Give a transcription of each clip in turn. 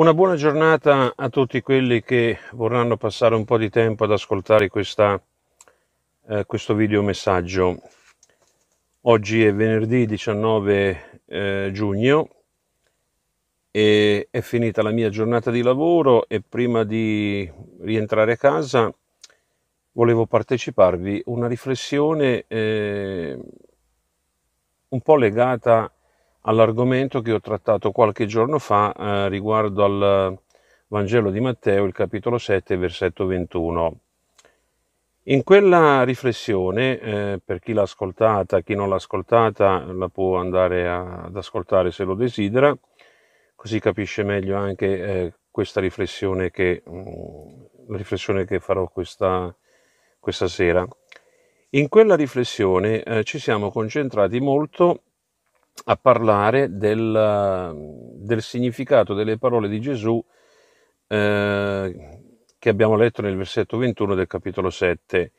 Una buona giornata a tutti quelli che vorranno passare un po' di tempo ad ascoltare questa, eh, questo video messaggio. Oggi è venerdì 19 eh, giugno e è finita la mia giornata di lavoro e prima di rientrare a casa volevo parteciparvi una riflessione eh, un po' legata a all'argomento che ho trattato qualche giorno fa eh, riguardo al eh, Vangelo di Matteo, il capitolo 7, versetto 21. In quella riflessione, eh, per chi l'ha ascoltata, chi non l'ha ascoltata la può andare a, ad ascoltare se lo desidera, così capisce meglio anche eh, questa riflessione che, mh, mm, riflessione che farò questa, questa, sera. In quella riflessione eh, ci siamo concentrati molto a parlare del, del significato delle parole di Gesù eh, che abbiamo letto nel versetto 21 del capitolo 7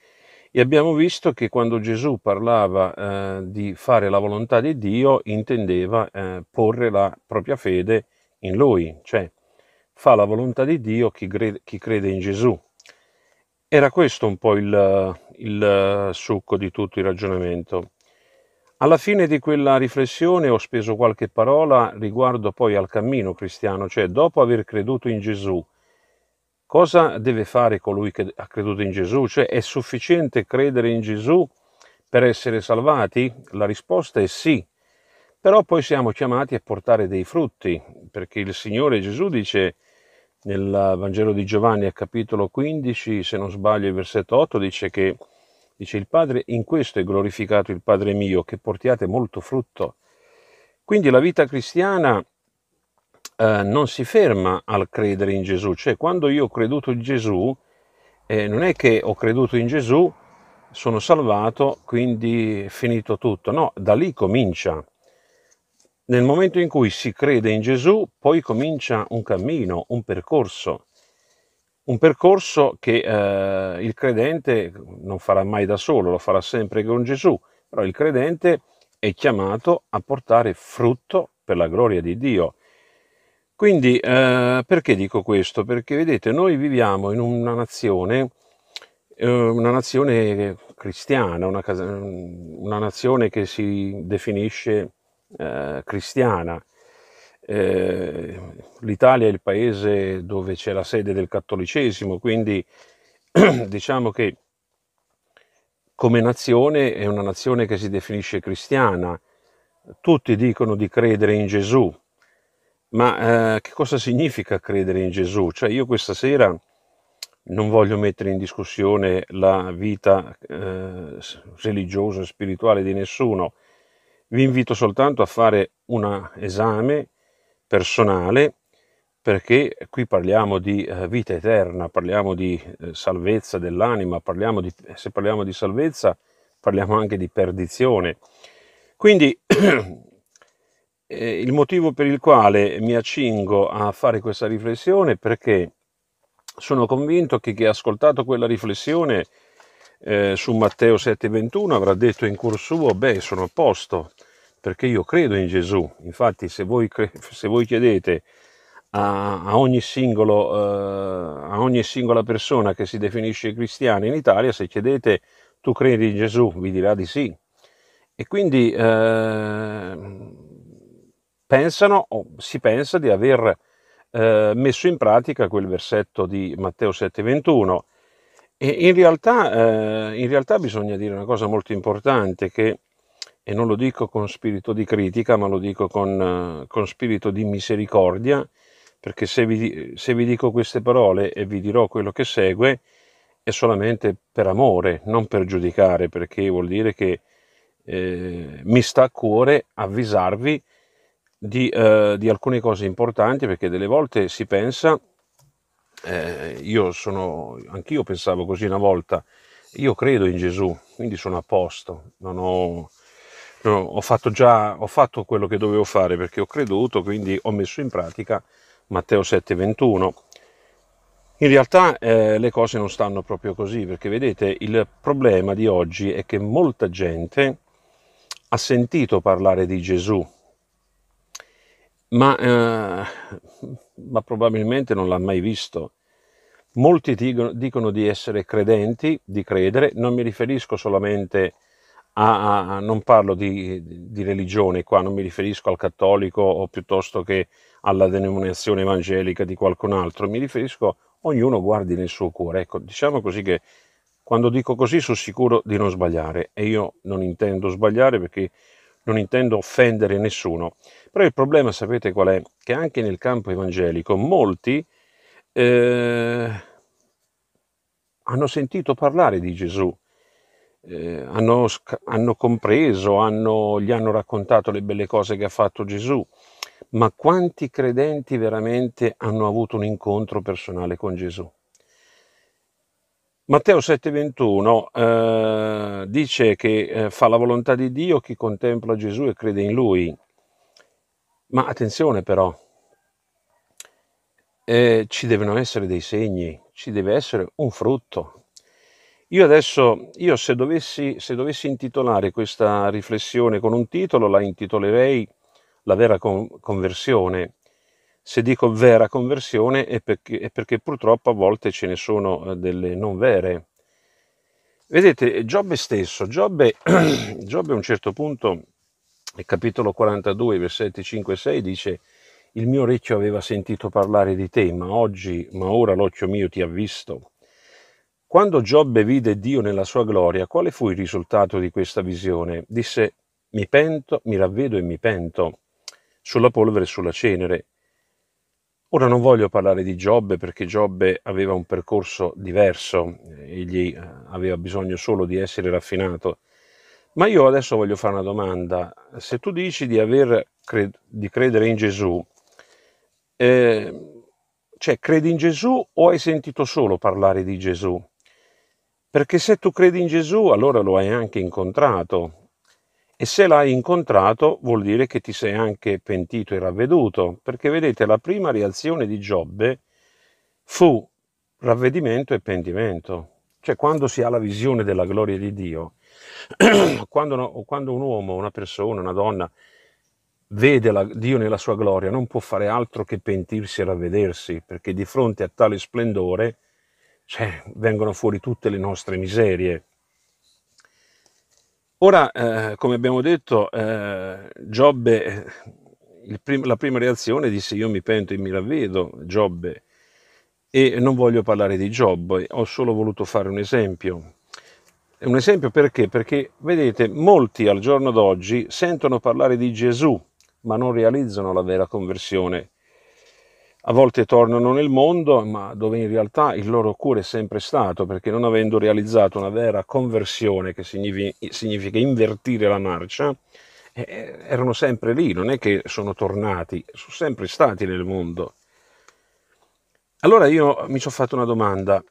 e abbiamo visto che quando Gesù parlava eh, di fare la volontà di Dio intendeva eh, porre la propria fede in Lui, cioè fa la volontà di Dio chi, cre- chi crede in Gesù. Era questo un po' il, il succo di tutto il ragionamento. Alla fine di quella riflessione ho speso qualche parola riguardo poi al cammino cristiano, cioè dopo aver creduto in Gesù, cosa deve fare colui che ha creduto in Gesù? Cioè è sufficiente credere in Gesù per essere salvati? La risposta è sì, però poi siamo chiamati a portare dei frutti, perché il Signore Gesù dice nel Vangelo di Giovanni a capitolo 15, se non sbaglio il versetto 8, dice che Dice il Padre, in questo è glorificato il Padre mio, che portiate molto frutto. Quindi la vita cristiana eh, non si ferma al credere in Gesù, cioè quando io ho creduto in Gesù, eh, non è che ho creduto in Gesù, sono salvato, quindi è finito tutto, no, da lì comincia. Nel momento in cui si crede in Gesù, poi comincia un cammino, un percorso un percorso che eh, il credente non farà mai da solo, lo farà sempre con Gesù, però il credente è chiamato a portare frutto per la gloria di Dio. Quindi eh, perché dico questo? Perché vedete, noi viviamo in una nazione, eh, una nazione cristiana, una, una, nazione che si definisce eh, cristiana, eh, L'Italia è il paese dove c'è la sede del cattolicesimo, quindi diciamo che come nazione è una nazione che si definisce cristiana. Tutti dicono di credere in Gesù, ma eh, che cosa significa credere in Gesù? Cioè io questa sera non voglio mettere in discussione la vita eh, religiosa e spirituale di nessuno, vi invito soltanto a fare un esame personale, perché qui parliamo di eh, vita eterna, parliamo di eh, salvezza dell'anima, parliamo di, eh, se parliamo di salvezza parliamo anche di perdizione. Quindi il motivo per il quale mi accingo a fare questa riflessione è perché sono convinto che chi ha ascoltato quella riflessione eh, su Matteo 7,21 avrà detto in cuor suo, beh sono a posto, perché io credo in Gesù. Infatti se voi, se voi chiedete a, a, ogni singolo, uh, a, ogni singola persona che si definisce cristiana in Italia, se chiedete tu credi in Gesù, vi dirà di sì. E quindi uh, pensano, o si pensa di aver uh, messo in pratica quel versetto di Matteo 7,21. in realtà, eh, in realtà bisogna dire una cosa molto importante, che e non lo dico con spirito di critica, ma lo dico con, eh, con spirito di misericordia, perché se vi, se vi, dico queste parole e vi dirò quello che segue, è solamente per amore, non per giudicare, perché vuol dire che eh, mi sta a cuore avvisarvi di, eh, di, alcune cose importanti, perché delle volte si pensa, eh, io sono, anch'io pensavo così una volta, io credo in Gesù, quindi sono a posto, non ho ho fatto già ho fatto quello che dovevo fare perché ho creduto, quindi ho messo in pratica Matteo 7:21. In realtà eh, le cose non stanno proprio così, perché vedete, il problema di oggi è che molta gente ha sentito parlare di Gesù, ma, eh, ma probabilmente non l'ha mai visto. Molti dicono, di essere credenti, di credere, non mi riferisco solamente a a, ah, a, ah, ah, non parlo di, di, religione qua, non mi riferisco al cattolico o piuttosto che alla denominazione evangelica di qualcun altro, mi riferisco ognuno guardi nel suo cuore. Ecco, diciamo così che quando dico così sono sicuro di non sbagliare e io non intendo sbagliare perché non intendo offendere nessuno. Però il problema sapete qual è? Che anche nel campo evangelico molti eh, hanno sentito parlare di Gesù, eh, hanno, hanno, compreso, hanno, gli hanno raccontato le belle cose che ha fatto Gesù, ma quanti credenti veramente hanno avuto un incontro personale con Gesù? Matteo 7:21 eh, dice che eh, fa la volontà di Dio chi contempla Gesù e crede in lui. Ma attenzione però, eh, ci devono essere dei segni, ci deve essere un frutto. Io adesso, io se dovessi, se dovessi intitolare questa riflessione con un titolo, la intitolerei La vera con- conversione. Se dico vera conversione è perché, è perché purtroppo a volte ce ne sono eh, delle non vere. Vedete, Giobbe stesso, Giobbe, Giobbe a un certo punto, nel capitolo 42, versetti 5 e 6, dice il mio orecchio aveva sentito parlare di te, ma oggi, ma ora l'occhio mio ti ha visto. Quando Giobbe vide Dio nella sua gloria, quale fu il risultato di questa visione? Disse, mi pento, mi ravvedo e mi pento, sulla polvere e sulla cenere. Ora non voglio parlare di Giobbe perché Giobbe aveva un percorso diverso, egli eh, aveva bisogno solo di essere raffinato. Ma io adesso voglio fare una domanda. Se tu dici di, aver, di credere in Gesù, eh, cioè credi in Gesù o hai sentito solo parlare di Gesù? Perché se tu credi in Gesù, allora lo hai anche incontrato. E se l'hai incontrato vuol dire che ti sei anche pentito e ravveduto, perché vedete la prima reazione di Giobbe fu ravvedimento e pentimento. Cioè quando si ha la visione della gloria di Dio, quando, quando un uomo, una persona, una donna vede la, Dio nella sua gloria, non può fare altro che pentirsi e ravvedersi, perché di fronte a tale splendore cioè, vengono fuori tutte le nostre miserie. Ora, eh, come abbiamo detto, eh, Giobbe, eh, prim- la prima reazione disse io mi pento e mi ravvedo, Giobbe, e non voglio parlare di Giobbe, ho solo voluto fare un esempio. Un esempio perché? Perché, vedete, molti al giorno d'oggi sentono parlare di Gesù, ma non realizzano la vera conversione a volte tornano nel mondo, ma dove in realtà il loro cuore è sempre stato, perché non avendo realizzato una vera conversione, che significa invertire la marcia, eh, erano sempre lì, non è che sono tornati, sono sempre stati nel mondo. Allora io mi sono fatto una domanda,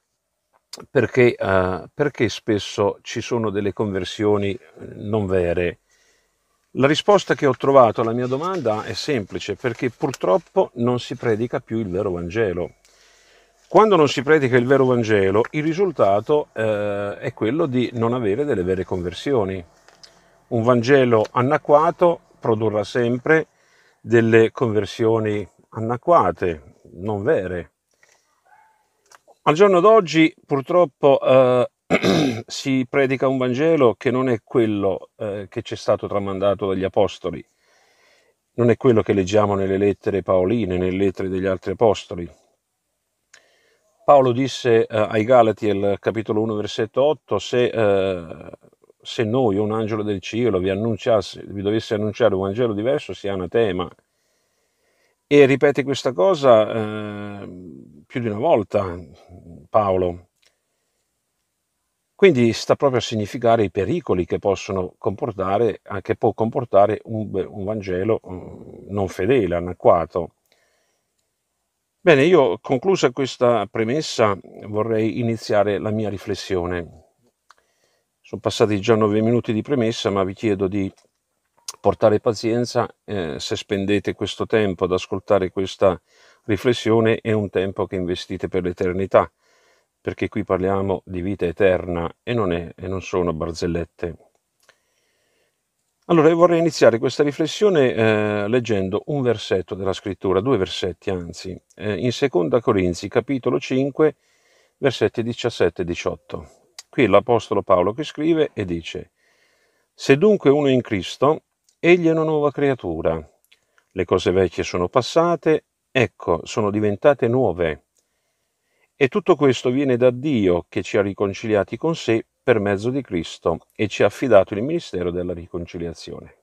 perché, uh, perché spesso ci sono delle conversioni eh, non vere? La risposta che ho trovato alla mia domanda è semplice, perché purtroppo non si predica più il vero Vangelo. Quando non si predica il vero Vangelo, il risultato eh, è quello di non avere delle vere conversioni. Un Vangelo anacquato produrrà sempre delle conversioni anacquate, non vere. Al giorno d'oggi purtroppo eh, si predica un Vangelo che non è quello eh, che ci è stato tramandato dagli Apostoli, non è quello che leggiamo nelle lettere paoline, nelle lettere degli altri Apostoli. Paolo disse eh, ai Galati al capitolo 1 versetto 8, se, eh, se noi, un angelo del cielo, vi, annunciasse, vi dovesse annunciare un Vangelo diverso, sia anatema. E ripete questa cosa eh, più di una volta Paolo, quindi sta proprio a significare i pericoli che possono comportare, anche può comportare un, un Vangelo mm, non fedele, anacquato. Bene, io conclusa questa premessa vorrei iniziare la mia riflessione. Sono passati già nove minuti di premessa, ma vi chiedo di portare pazienza eh, se spendete questo tempo ad ascoltare questa riflessione è un tempo che investite per l'eternità perché qui parliamo di vita eterna e non, è, e non sono barzellette. Allora, vorrei iniziare questa riflessione eh, leggendo un versetto della scrittura, due versetti anzi, eh, in Seconda Corinzi capitolo 5, versetti 17 e 18. Qui l'Apostolo Paolo che scrive e dice, Se dunque uno è in Cristo, egli è una nuova creatura. Le cose vecchie sono passate, ecco, sono diventate nuove. E tutto questo viene da Dio che ci ha riconciliati con sé per mezzo di Cristo e ci ha affidato il ministero della riconciliazione.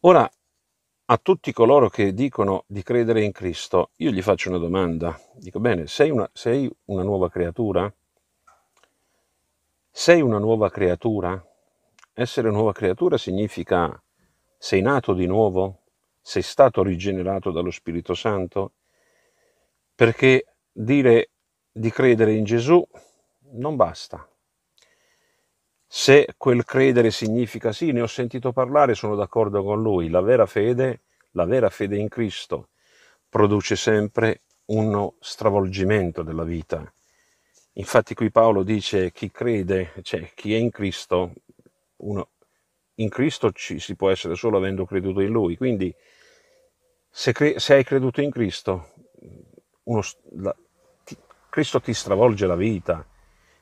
Ora, a tutti coloro che dicono di credere in Cristo, io gli faccio una domanda. Dico, bene, sei una, sei una nuova creatura? Sei una nuova creatura? Essere nuova creatura significa sei nato di nuovo? Sei stato rigenerato dallo Spirito Santo? perché dire di credere in Gesù non basta. Se quel credere significa sì, ne ho sentito parlare, sono d'accordo con lui, la vera fede, la vera fede in Cristo produce sempre uno stravolgimento della vita. Infatti qui Paolo dice chi crede, cioè chi è in Cristo, uno, in Cristo ci si può essere solo avendo creduto in Lui. Quindi se, cre- se hai creduto in Cristo, uno, la, ti, Cristo ti stravolge la vita,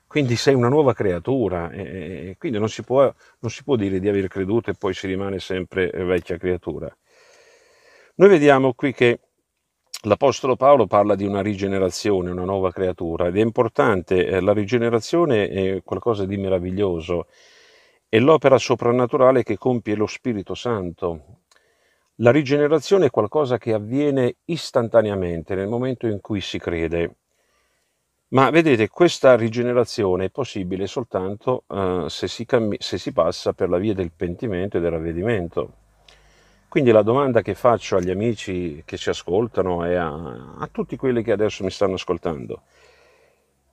quindi sei una nuova creatura, e, e quindi non si, può, non si, può, dire di aver creduto e poi si rimane sempre eh, vecchia creatura. Noi vediamo qui che l'Apostolo Paolo parla di una rigenerazione, una nuova creatura, ed è importante, eh, la rigenerazione è qualcosa di meraviglioso, è l'opera soprannaturale che compie lo Spirito Santo la rigenerazione è qualcosa che avviene istantaneamente nel momento in cui si crede. Ma vedete, questa rigenerazione è possibile soltanto eh, se, si cammi- se si passa per la via del pentimento e del ravvedimento. Quindi la domanda che faccio agli amici che ci ascoltano e a, a tutti quelli che adesso mi stanno ascoltando,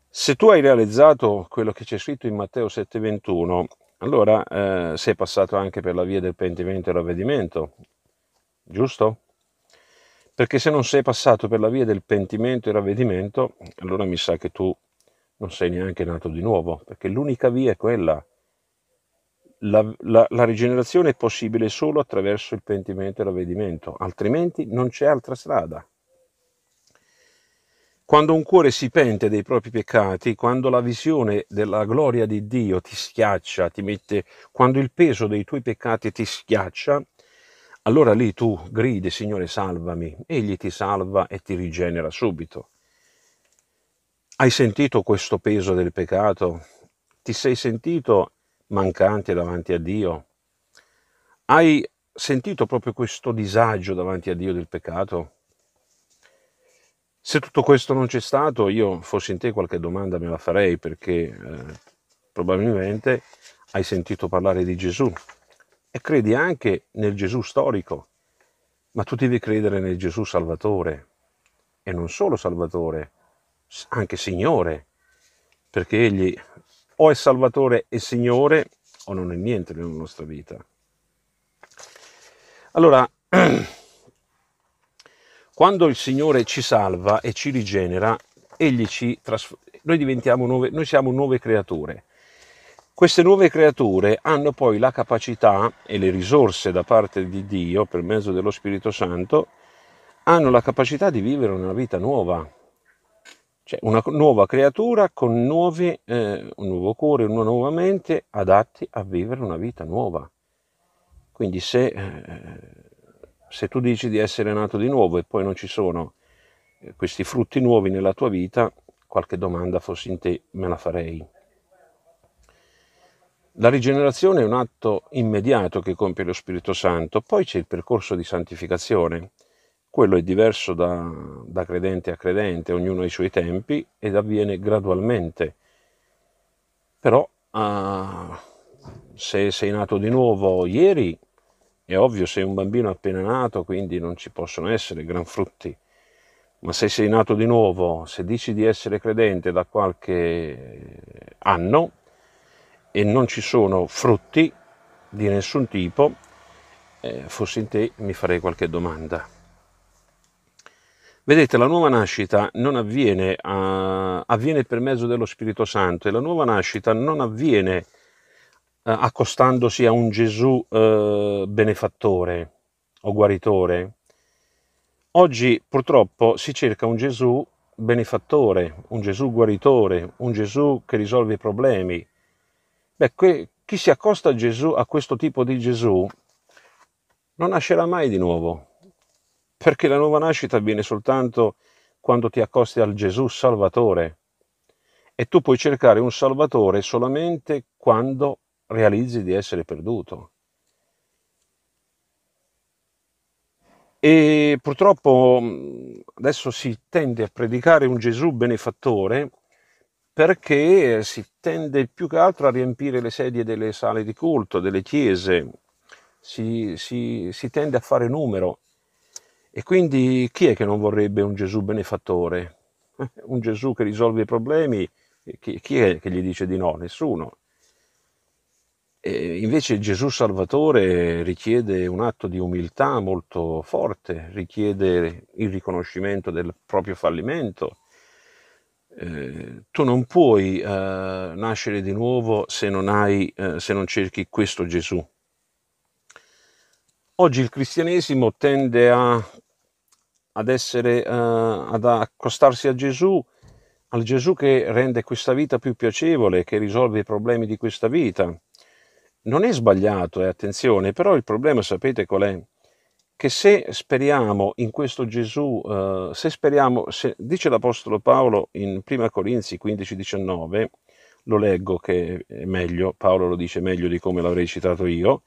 se tu hai realizzato quello che c'è scritto in Matteo 7:21, allora eh, sei passato anche per la via del pentimento e del ravvedimento, giusto? Perché se non sei passato per la via del pentimento e ravvedimento, allora mi sa che tu non sei neanche nato di nuovo, perché l'unica via è quella. La, la, la rigenerazione è possibile solo attraverso il pentimento e ravvedimento, altrimenti non c'è altra strada. Quando un cuore si pente dei propri peccati, quando la visione della gloria di Dio ti schiaccia, ti mette, quando il peso dei tuoi peccati ti schiaccia, allora lì tu gridi, Signore salvami, Egli ti salva e ti rigenera subito. Hai sentito questo peso del peccato? Ti sei sentito mancante davanti a Dio? Hai sentito proprio questo disagio davanti a Dio del peccato? Se tutto questo non c'è stato, io fossi in te qualche domanda me la farei perché eh, probabilmente hai sentito parlare di Gesù, e credi anche nel Gesù storico, ma tu devi credere nel Gesù Salvatore e non solo Salvatore, anche Signore, perché Egli o è Salvatore e Signore o non è niente nella nostra vita. Allora, quando il Signore ci salva e ci rigenera, Egli ci trasforma, noi diventiamo nuove, noi siamo nuove creature. Queste nuove creature hanno poi la capacità e le risorse da parte di Dio per mezzo dello Spirito Santo, hanno la capacità di vivere una vita nuova, cioè una nuova creatura con nuovi, eh, un nuovo cuore, una nuova mente adatti a vivere una vita nuova. Quindi se, eh, se tu dici di essere nato di nuovo e poi non ci sono eh, questi frutti nuovi nella tua vita, qualche domanda fosse in te me la farei. La rigenerazione è un atto immediato che compie lo Spirito Santo, poi c'è il percorso di santificazione. Quello è diverso da, da credente a credente, ognuno ha i suoi tempi ed avviene gradualmente. Però ah, se sei nato di nuovo ieri, è ovvio, sei un bambino appena nato, quindi non ci possono essere gran frutti. Ma se sei nato di nuovo, se dici di essere credente da qualche anno, e non ci sono frutti di nessun tipo, eh, fossi in te mi farei qualche domanda. Vedete, la nuova nascita non avviene, a, avviene per mezzo dello Spirito Santo e la nuova nascita non avviene eh, accostandosi a un Gesù eh, benefattore o guaritore. Oggi purtroppo si cerca un Gesù benefattore, un Gesù guaritore, un Gesù che risolve i problemi, Beh, que, chi si accosta a, Gesù, a questo tipo di Gesù non nascerà mai di nuovo, perché la nuova nascita avviene soltanto quando ti accosti al Gesù Salvatore e tu puoi cercare un Salvatore solamente quando realizzi di essere perduto. E purtroppo mm, adesso si tende a predicare un Gesù benefattore perché si tende più che altro a riempire le sedie delle sale di culto, delle chiese, si, si, si tende a fare numero. E quindi chi è che non vorrebbe un Gesù benefattore? Un Gesù che risolve i problemi? Chi, chi è che gli dice di no? Nessuno. E invece Gesù Salvatore richiede un atto di umiltà molto forte, richiede il riconoscimento del proprio fallimento, eh, tu non puoi eh, nascere di nuovo se non, hai, eh, se non cerchi questo Gesù. Oggi il cristianesimo tende a, ad essere, eh, ad accostarsi a Gesù, al Gesù che rende questa vita più piacevole, che risolve i problemi di questa vita. Non è sbagliato, eh, attenzione, però il problema sapete qual è? che se speriamo in questo Gesù, eh, se speriamo, se, dice l'Apostolo Paolo in 1 Corinzi 15-19, lo leggo che è meglio, Paolo lo dice meglio di come l'avrei citato io,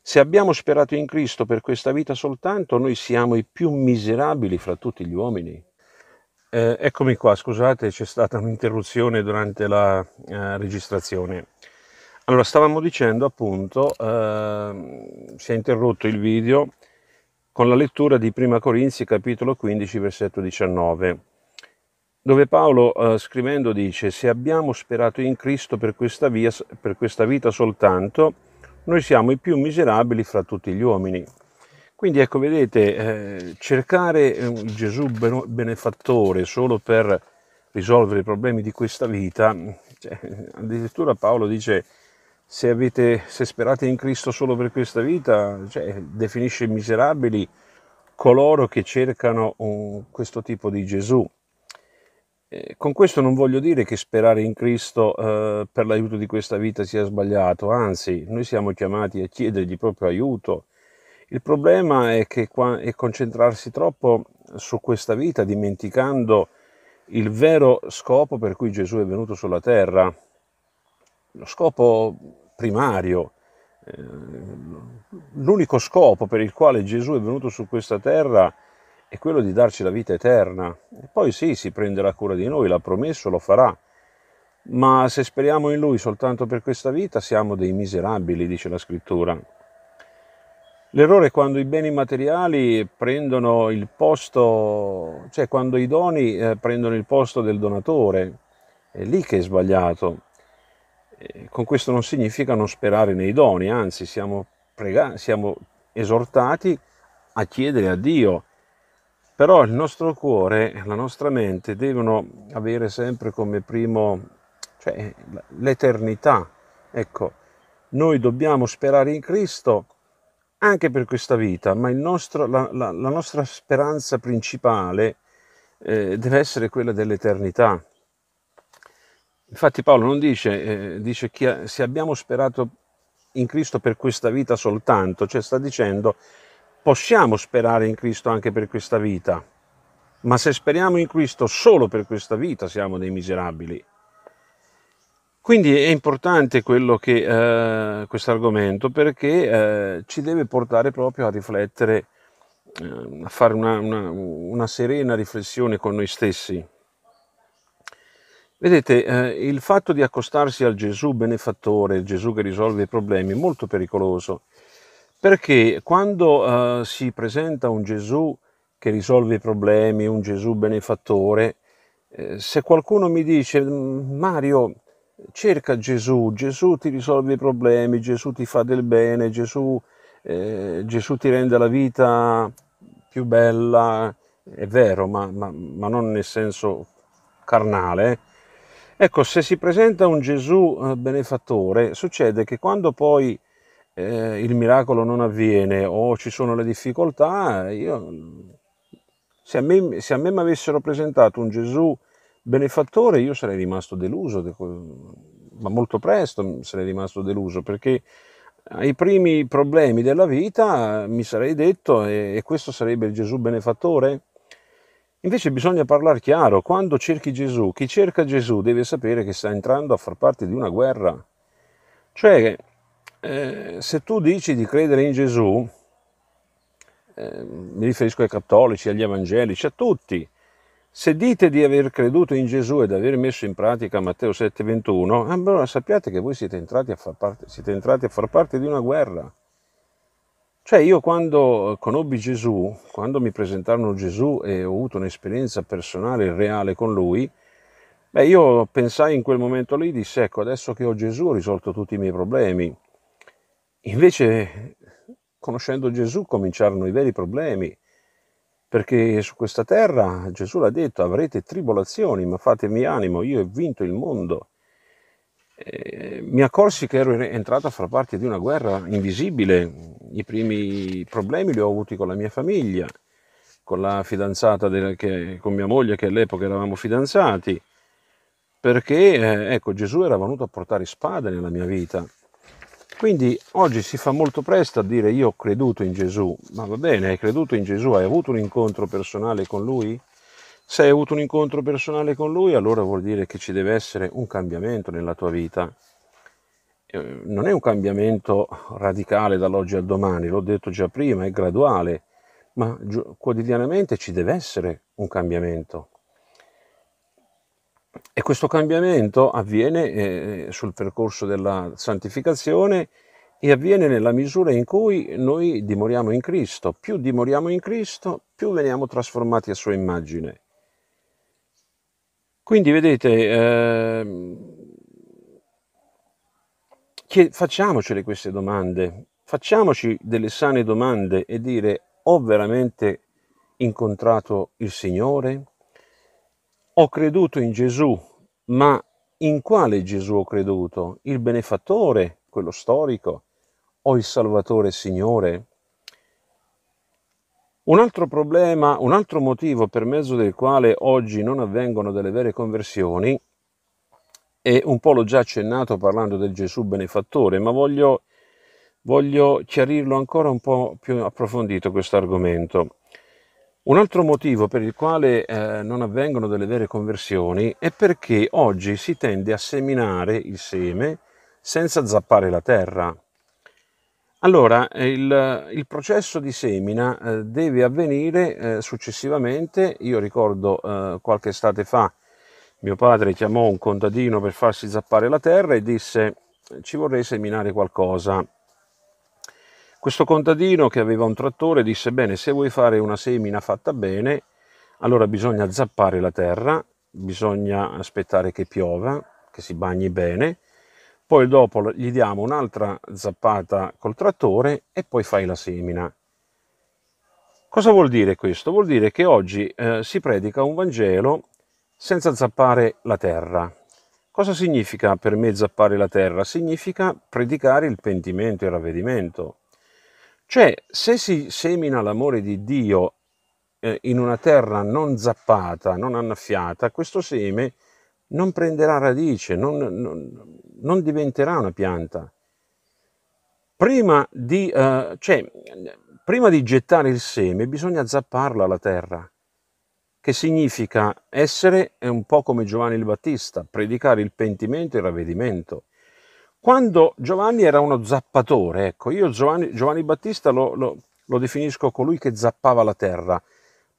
se abbiamo sperato in Cristo per questa vita soltanto, noi siamo i più miserabili fra tutti gli uomini. Eh, eccomi qua, scusate, c'è stata un'interruzione durante la eh, registrazione. Allora, stavamo dicendo appunto, eh, si è interrotto il video con la lettura di Prima Corinzi capitolo 15 versetto 19, dove Paolo eh, scrivendo dice se abbiamo sperato in Cristo per questa, via, per questa vita soltanto, noi siamo i più miserabili fra tutti gli uomini. Quindi ecco, vedete, eh, cercare ehm, Gesù benefattore solo per risolvere i problemi di questa vita, cioè, addirittura Paolo dice se, avete, se sperate in Cristo solo per questa vita, cioè, definisce miserabili coloro che cercano un, uh, questo tipo di Gesù. Eh, con questo non voglio dire che sperare in Cristo eh, per l'aiuto di questa vita sia sbagliato, anzi, noi siamo chiamati a chiedergli proprio aiuto. Il problema è, che qua, è concentrarsi troppo su questa vita, dimenticando il vero scopo per cui Gesù è venuto sulla terra, lo scopo primario, eh, l'unico scopo per il quale Gesù è venuto su questa terra è quello di darci la vita eterna. E poi sì, si prenderà cura di noi, l'ha promesso, lo farà. Ma se speriamo in Lui soltanto per questa vita, siamo dei miserabili, dice la scrittura. L'errore è quando i beni materiali prendono il posto, cioè quando i doni eh, prendono il posto del donatore. È lì che è sbagliato. Eh, con questo non significa non sperare nei doni, anzi siamo, prega- siamo esortati a chiedere a Dio, però il nostro cuore, la nostra mente devono avere sempre come primo, cioè l'eternità. Ecco, noi dobbiamo sperare in Cristo anche per questa vita, ma nostro, la, la, la, nostra speranza principale eh, deve essere quella dell'eternità. Infatti Paolo non dice, eh, dice che se abbiamo sperato in Cristo per questa vita soltanto, cioè sta dicendo possiamo sperare in Cristo anche per questa vita, ma se speriamo in Cristo solo per questa vita siamo dei miserabili. Quindi è importante quello che, eh, questo argomento perché eh, ci deve portare proprio a riflettere, eh, a fare una, una, una serena riflessione con noi stessi. Vedete, eh, il fatto di accostarsi al Gesù benefattore, Gesù che risolve i problemi, è molto pericoloso, perché quando eh, si presenta un Gesù che risolve i problemi, un Gesù benefattore, eh, se qualcuno mi dice Mario, cerca Gesù, Gesù ti risolve i problemi, Gesù ti fa del bene, Gesù, eh, Gesù ti rende la vita più bella, è vero, ma, ma, ma non nel senso carnale, Ecco, se si presenta un Gesù eh, benefattore, succede che quando poi eh, il miracolo non avviene o ci sono le difficoltà, io, se a me, mi avessero presentato un Gesù benefattore io sarei rimasto deluso, ma molto presto sarei rimasto deluso perché ai primi problemi della vita mi sarei detto e questo sarebbe il Gesù benefattore? Invece bisogna parlare chiaro, quando cerchi Gesù, chi cerca Gesù deve sapere che sta entrando a far parte di una guerra. Cioè, eh, se tu dici di credere in Gesù, eh, mi riferisco ai cattolici, agli evangelici, a tutti, se dite di aver creduto in Gesù e di aver messo in pratica Matteo 7,21, allora sappiate che voi siete entrati, parte, siete entrati a far parte di una guerra. Cioè io quando eh, conobbi Gesù, quando mi presentarono Gesù e ho avuto un'esperienza personale reale con lui, beh io pensai in quel momento lì, disse ecco adesso che ho Gesù ho risolto tutti i miei problemi. Invece conoscendo Gesù cominciarono i veri problemi, perché su questa terra Gesù l'ha detto avrete tribolazioni, ma fatemi animo, io ho vinto il mondo. Eh, mi accorsi che ero entrato a far parte di una guerra invisibile. I primi problemi li ho avuti con la mia famiglia, con la fidanzata, del, che, con mia moglie che all'epoca eravamo fidanzati, perché eh, ecco, Gesù era venuto a portare spade nella mia vita. Quindi oggi si fa molto presto a dire io ho creduto in Gesù, ma va bene, hai creduto in Gesù, hai avuto un incontro personale con lui? Se hai avuto un incontro personale con lui, allora vuol dire che ci deve essere un cambiamento nella tua vita. Eh, non è un cambiamento radicale dall'oggi al domani, l'ho detto già prima, è graduale, ma quotidianamente ci deve essere un cambiamento. E questo cambiamento avviene eh, sul percorso della santificazione e avviene nella misura in cui noi dimoriamo in Cristo. Più dimoriamo in Cristo, più veniamo trasformati a sua immagine. Quindi vedete, eh, facciamocele queste domande, facciamoci delle sane domande e dire ho veramente incontrato il Signore? Ho creduto in Gesù, ma in quale Gesù ho creduto? Il benefattore, quello storico, o il Salvatore Signore? Un altro problema, un altro motivo per mezzo del quale oggi non avvengono delle vere conversioni, e un po' l'ho già accennato parlando del Gesù benefattore, ma voglio, voglio chiarirlo ancora un po' più approfondito questo argomento. Un altro motivo per il quale eh, non avvengono delle vere conversioni è perché oggi si tende a seminare il seme senza zappare la terra. Allora, eh, il, il, processo di semina eh, deve avvenire eh, successivamente. Io ricordo eh, qualche estate fa mio padre chiamò un contadino per farsi zappare la terra e disse ci vorrei seminare qualcosa. Questo contadino che aveva un trattore disse bene, se vuoi fare una semina fatta bene, allora bisogna zappare la terra, bisogna aspettare che piova, che si bagni bene poi dopo gli diamo un'altra zappata col trattore e poi fai la semina. Cosa vuol dire questo? Vuol dire che oggi eh, si predica un Vangelo senza zappare la terra. Cosa significa per me zappare la terra? Significa predicare il pentimento e il ravvedimento. Cioè, se si semina l'amore di Dio eh, in una terra non zappata, non annaffiata, questo seme non prenderà radice, non, non, non diventerà una pianta. Prima di, eh, cioè, prima di gettare il seme bisogna zapparla la terra, che significa essere, un po' come Giovanni il Battista, predicare il pentimento e il ravvedimento. Quando Giovanni era uno zappatore, ecco, io Giovanni, Giovanni Battista lo, lo, lo definisco colui che zappava la terra,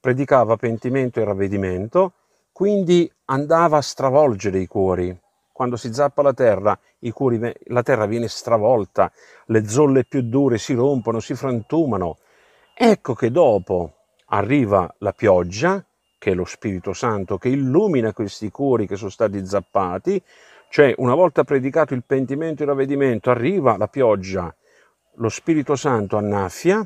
predicava pentimento e ravvedimento, quindi andava a stravolgere i cuori. Quando si zappa la terra, cuori, la terra viene stravolta, le zolle più dure si rompono, si frantumano. Ecco che dopo arriva la pioggia, che è lo Spirito Santo, che illumina questi cuori che sono stati zappati, cioè una volta predicato il pentimento e il ravvedimento, arriva la pioggia, lo Spirito Santo annaffia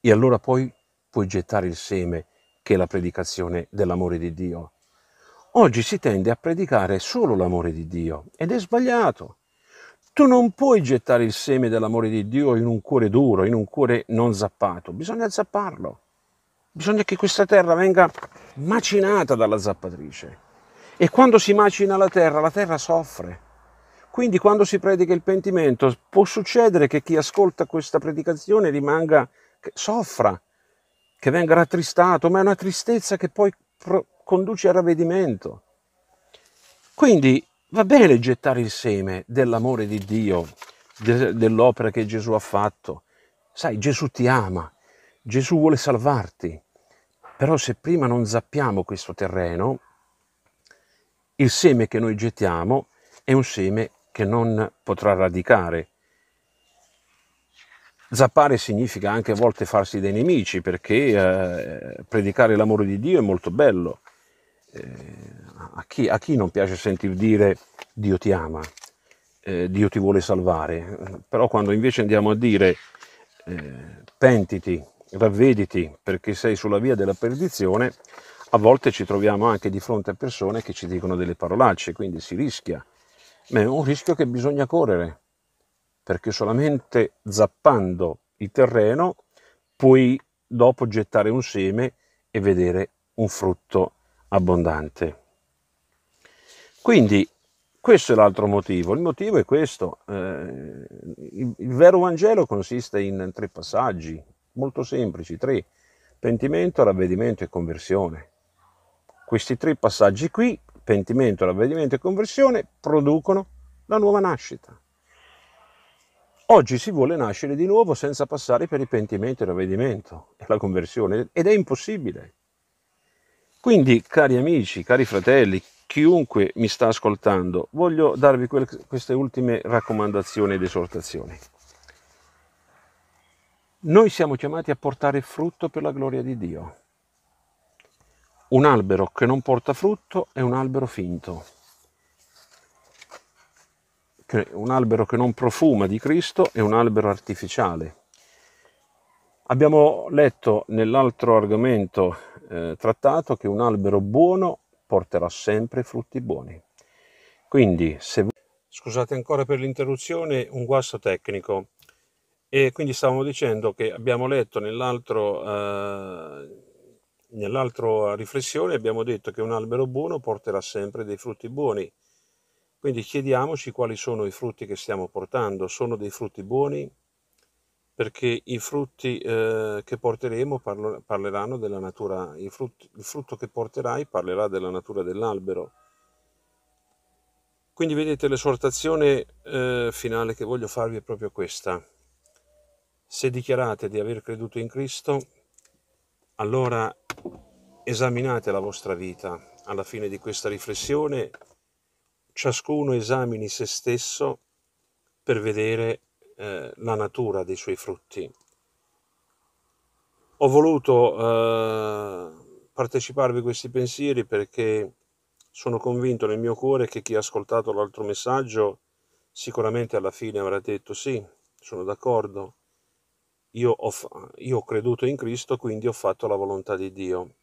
e allora poi puoi gettare il seme che la predicazione dell'amore di Dio. Oggi si tende a predicare solo l'amore di Dio ed è sbagliato. Tu non puoi gettare il seme dell'amore di Dio in un cuore duro, in un cuore non zappato, bisogna zapparlo. Bisogna che questa terra venga macinata dalla zappatrice. E quando si macina la terra, la terra soffre. Quindi quando si predica il pentimento può succedere che chi ascolta questa predicazione rimanga, soffra, che venga rattristato, ma è una tristezza che poi conduce al ravvedimento. Quindi va bene gettare il seme dell'amore di Dio, de, dell'opera che Gesù ha fatto. Sai, Gesù ti ama, Gesù vuole salvarti, però se prima non zappiamo questo terreno, il seme che noi gettiamo è un seme che non potrà radicare, Zappare significa anche a volte farsi dei nemici perché eh, predicare l'amore di Dio è molto bello. Eh, a, chi, a, chi, non piace sentir dire Dio ti ama, eh, Dio ti vuole salvare, però quando invece andiamo a dire eh, pentiti, ravvediti perché sei sulla via della perdizione, a volte ci troviamo anche di fronte a persone che ci dicono delle parolacce, quindi si rischia, ma è un rischio che bisogna correre perché solamente zappando il terreno puoi dopo gettare un seme e vedere un frutto abbondante. Quindi questo è l'altro motivo, il motivo è questo, eh, il, il vero Vangelo consiste in tre passaggi, molto semplici, tre, pentimento, ravvedimento e conversione. Questi tre passaggi qui, pentimento, ravvedimento e conversione, producono la nuova nascita. Oggi si vuole nascere di nuovo senza passare per il pentimento, e il ravvedimento e la conversione ed è impossibile. Quindi, cari amici, cari fratelli, chiunque mi sta ascoltando, voglio darvi quel, queste ultime raccomandazioni ed esortazioni. Noi siamo chiamati a portare frutto per la gloria di Dio. Un albero che non porta frutto è un albero finto un albero che non profuma di Cristo è un albero artificiale. Abbiamo letto nell'altro argomento eh, trattato che un albero buono porterà sempre frutti buoni. Quindi, se Scusate ancora per l'interruzione, un guasto tecnico. E quindi stavamo dicendo che abbiamo letto nell'altro, eh, nell'altra riflessione, abbiamo detto che un albero buono porterà sempre dei frutti buoni quindi chiediamoci quali sono i frutti che stiamo portando, sono dei frutti buoni? Perché i frutti eh, che porteremo parlo, parleranno della natura, il frutto, il frutto che porterai parlerà della natura dell'albero. Quindi vedete l'esortazione eh, finale che voglio farvi è proprio questa. Se dichiarate di aver creduto in Cristo, allora esaminate la vostra vita. Alla fine di questa riflessione ciascuno esamini se stesso per vedere eh, la natura dei suoi frutti. Ho voluto eh, parteciparvi a questi pensieri perché sono convinto nel mio cuore che chi ha ascoltato l'altro messaggio sicuramente alla fine avrà detto sì, sono d'accordo, io ho, io ho creduto in Cristo, quindi ho fatto la volontà di Dio.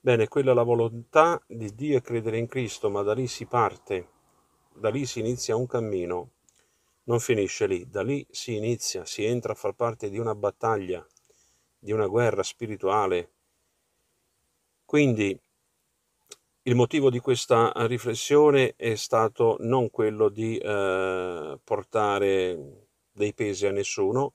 Bene, quella è la volontà di Dio è credere in Cristo, ma da lì si parte da lì si inizia un cammino. Non finisce lì, da lì si inizia, si entra a far parte di una battaglia, di una guerra spirituale. Quindi il motivo di questa riflessione è stato non quello di eh, portare dei pesi a nessuno,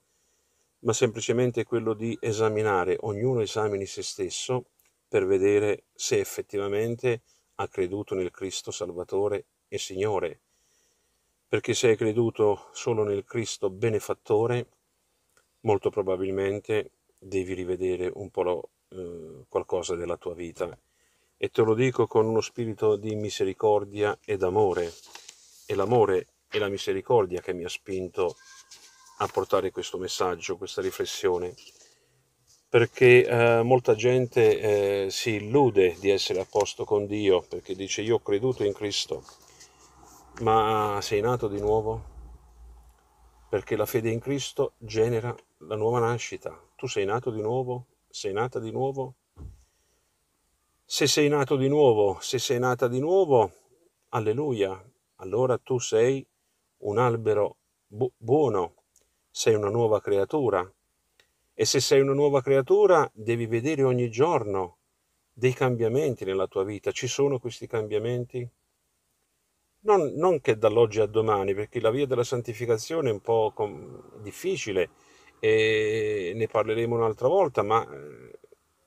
ma semplicemente quello di esaminare, ognuno esamini se stesso per vedere se effettivamente ha creduto nel Cristo Salvatore e Signore, perché se hai creduto solo nel Cristo benefattore, molto probabilmente devi rivedere un po' lo, eh, qualcosa della tua vita. E te lo dico con uno spirito di misericordia ed amore. È l'amore e la misericordia che mi ha spinto a portare questo messaggio, questa riflessione, perché eh, molta gente eh, si illude di essere a posto con Dio, perché dice io ho creduto in Cristo, ma sei nato di nuovo? Perché la fede in Cristo genera la nuova nascita. Tu sei nato di nuovo? Sei nata di nuovo? Se sei nato di nuovo, se sei nata di nuovo, alleluia, allora tu sei un albero bu- buono, sei una nuova creatura. E se sei una nuova creatura, devi vedere ogni giorno dei cambiamenti nella tua vita. Ci sono questi cambiamenti? Non, non, che dall'oggi a domani, perché la via della santificazione è un po' com- difficile e ne parleremo un'altra volta, ma eh,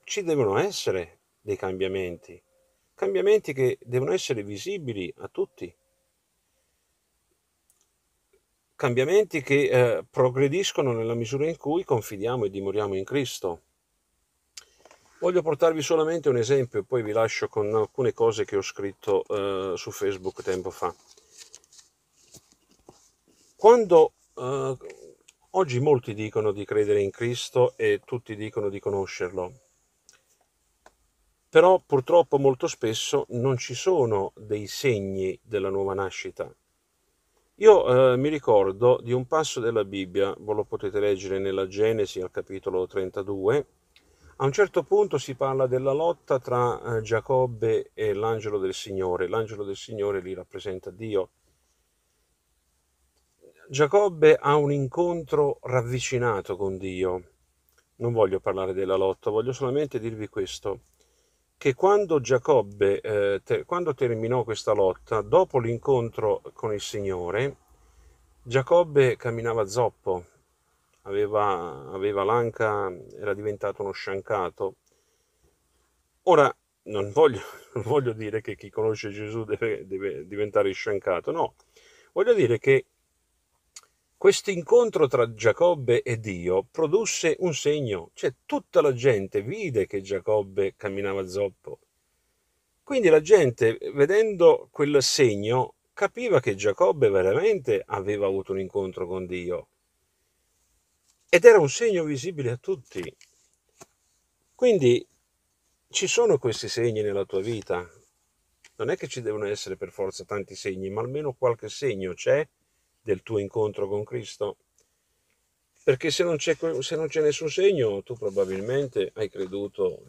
ci devono essere dei cambiamenti, cambiamenti che devono essere visibili a tutti, cambiamenti che eh, progrediscono nella misura in cui confidiamo e dimoriamo in Cristo. Voglio portarvi solamente un esempio e poi vi lascio con alcune cose che ho scritto eh, su Facebook tempo fa. Quando eh, oggi molti dicono di credere in Cristo e tutti dicono di conoscerlo, però purtroppo molto spesso non ci sono dei segni della nuova nascita. Io eh, mi ricordo di un passo della Bibbia, voi lo potete leggere nella Genesi al capitolo 32, a un certo punto si parla della lotta tra eh, Giacobbe e l'angelo del Signore. L'angelo del Signore li rappresenta Dio. Giacobbe ha un incontro ravvicinato con Dio. Non voglio parlare della lotta, voglio solamente dirvi questo, che quando Giacobbe, eh, te, quando terminò questa lotta, dopo l'incontro con il Signore, Giacobbe camminava zoppo, aveva, aveva l'anca, era diventato uno sciancato. Ora, non voglio, non voglio, dire che chi conosce Gesù deve, deve diventare sciancato, no. Voglio dire che questo incontro tra Giacobbe e Dio produsse un segno, cioè tutta la gente vide che Giacobbe camminava zoppo. Quindi la gente, vedendo quel segno, capiva che Giacobbe veramente aveva avuto un incontro con Dio ed era un segno visibile a tutti. Quindi ci sono questi segni nella tua vita. Non è che ci devono essere per forza tanti segni, ma almeno qualche segno c'è del tuo incontro con Cristo. Perché se non, c'è, se non c'è nessun segno, tu probabilmente hai creduto,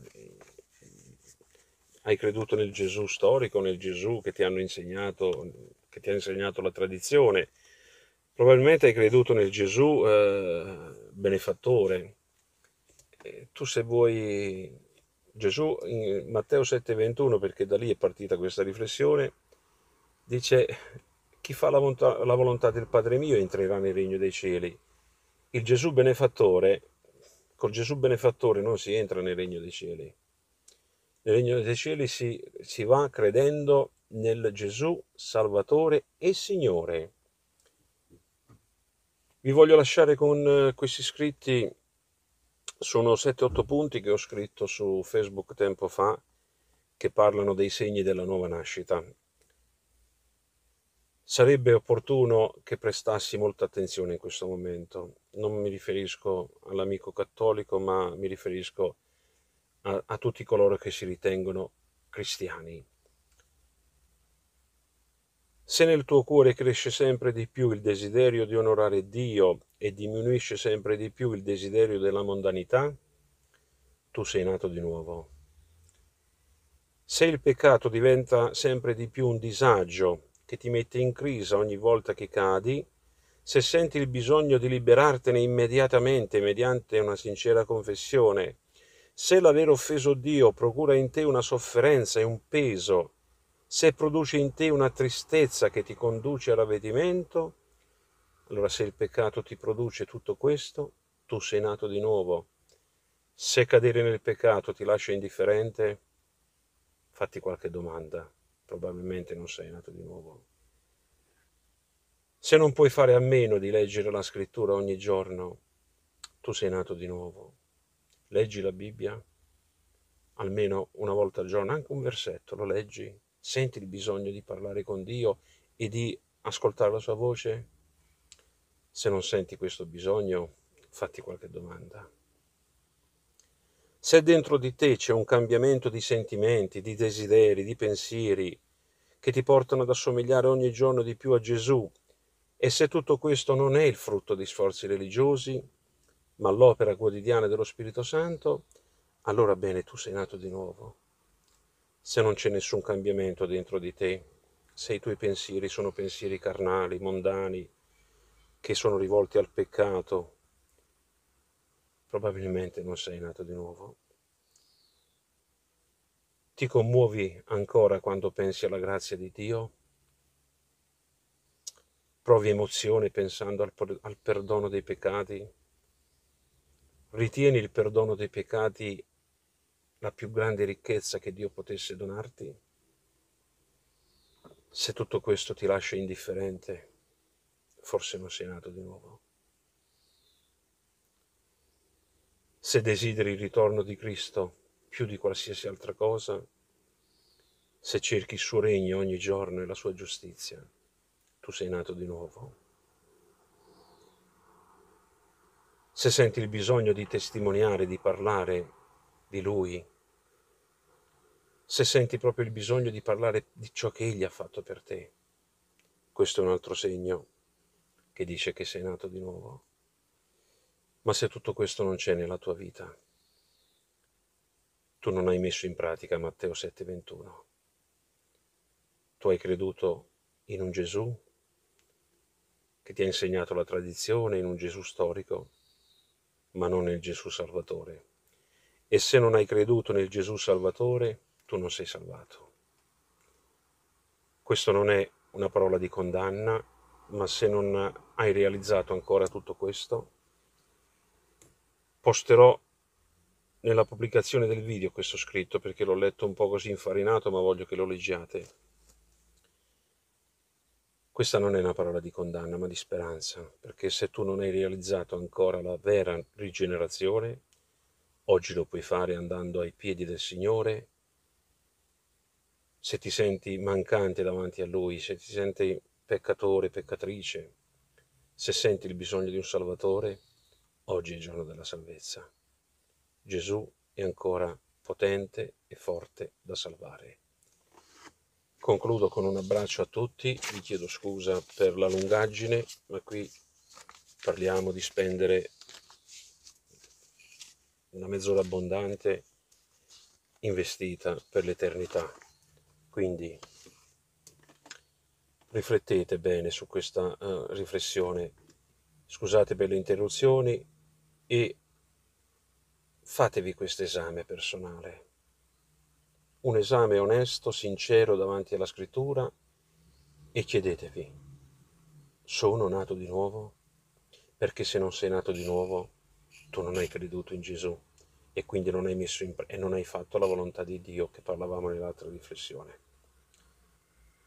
hai creduto nel Gesù storico, nel Gesù che ti, hanno insegnato, che ti ha insegnato la tradizione. Probabilmente hai creduto nel Gesù eh, benefattore. tu se vuoi Gesù in Matteo 7:21, perché da lì è partita questa riflessione, dice chi fa la volontà, la volontà del Padre mio entrerà nel regno dei cieli. Il Gesù benefattore, col Gesù benefattore non si entra nel regno dei cieli. Nel regno dei cieli si, si va credendo nel Gesù Salvatore e Signore. Vi voglio lasciare con eh, questi scritti, sono 7-8 punti che ho scritto su Facebook tempo fa, che parlano dei segni della nuova nascita. Sarebbe opportuno che prestassi molta attenzione in questo momento. Non mi riferisco all'amico cattolico, ma mi riferisco a, a tutti coloro che si ritengono cristiani. Se nel tuo cuore cresce sempre di più il desiderio di onorare Dio e diminuisce sempre di più il desiderio della mondanità, tu sei nato di nuovo. Se il peccato diventa sempre di più un disagio che ti mette in crisi ogni volta che cadi, se senti il bisogno di liberartene immediatamente mediante una sincera confessione, se l'aver offeso Dio procura in te una sofferenza e un peso se produce in te una tristezza che ti conduce all'avvedimento, allora se il peccato ti produce tutto questo, tu sei nato di nuovo. Se cadere nel peccato ti lascia indifferente, fatti qualche domanda, probabilmente non sei nato di nuovo. Se non puoi fare a meno di leggere la scrittura ogni giorno, tu sei nato di nuovo. Leggi la Bibbia almeno una volta al giorno, anche un versetto, lo leggi, Senti il bisogno di parlare con Dio e di ascoltare la sua voce? Se non senti questo bisogno, fatti qualche domanda. Se dentro di te c'è un cambiamento di sentimenti, di desideri, di pensieri che ti portano ad assomigliare ogni giorno di più a Gesù, e se tutto questo non è il frutto di sforzi religiosi, ma l'opera quotidiana dello Spirito Santo, allora bene, tu sei nato di nuovo se non c'è nessun cambiamento dentro di te, se i tuoi pensieri sono pensieri carnali, mondani, che sono rivolti al peccato, probabilmente non sei nato di nuovo. Ti commuovi ancora quando pensi alla grazia di Dio? Provi emozione pensando al, al perdono dei peccati? Ritieni il perdono dei peccati la più grande ricchezza che Dio potesse donarti, se tutto questo ti lascia indifferente, forse non sei nato di nuovo. Se desideri il ritorno di Cristo più di qualsiasi altra cosa, se cerchi il suo regno ogni giorno e la sua giustizia, tu sei nato di nuovo. Se senti il bisogno di testimoniare, di parlare di Lui, se senti proprio il bisogno di parlare di ciò che Egli ha fatto per te. Questo è un altro segno che dice che sei nato di nuovo. Ma se tutto questo non c'è nella tua vita, tu non hai messo in pratica Matteo 7:21. Tu hai creduto in un Gesù che ti ha insegnato la tradizione, in un Gesù storico, ma non nel Gesù Salvatore e se non hai creduto nel Gesù Salvatore, tu non sei salvato. Questo non è una parola di condanna, ma se non hai realizzato ancora tutto questo, posterò nella pubblicazione del video questo scritto perché l'ho letto un po' così infarinato, ma voglio che lo leggiate. Questa non è una parola di condanna, ma di speranza, perché se tu non hai realizzato ancora la vera rigenerazione, Oggi lo puoi fare andando ai piedi del Signore, se ti senti mancante davanti a Lui, se ti senti peccatore, peccatrice, se senti il bisogno di un Salvatore, oggi è il giorno della salvezza. Gesù è ancora potente e forte da salvare. Concludo con un abbraccio a tutti, vi chiedo scusa per la lungaggine, ma qui parliamo di spendere una mezz'ora abbondante investita per l'eternità. Quindi riflettete bene su questa uh, riflessione, scusate per le interruzioni e fatevi questo esame personale. Un esame onesto, sincero davanti alla scrittura e chiedetevi, sono nato di nuovo? Perché se non sei nato di nuovo tu non hai creduto in Gesù e quindi non hai, messo in, e non hai fatto la volontà di Dio che parlavamo nell'altra riflessione.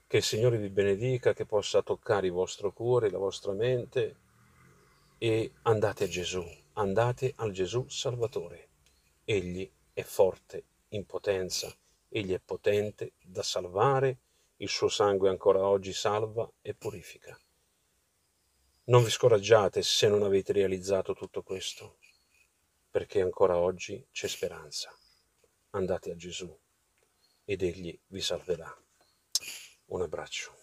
Che il Signore vi benedica, che possa toccare il vostro cuore, la vostra mente e andate a Gesù, andate al Gesù Salvatore. Egli è forte in potenza, egli è potente da salvare, il suo sangue ancora oggi salva e purifica. Non vi scoraggiate se non avete realizzato tutto questo perché ancora oggi c'è speranza. Andate a Gesù ed Egli vi salverà. Un abbraccio.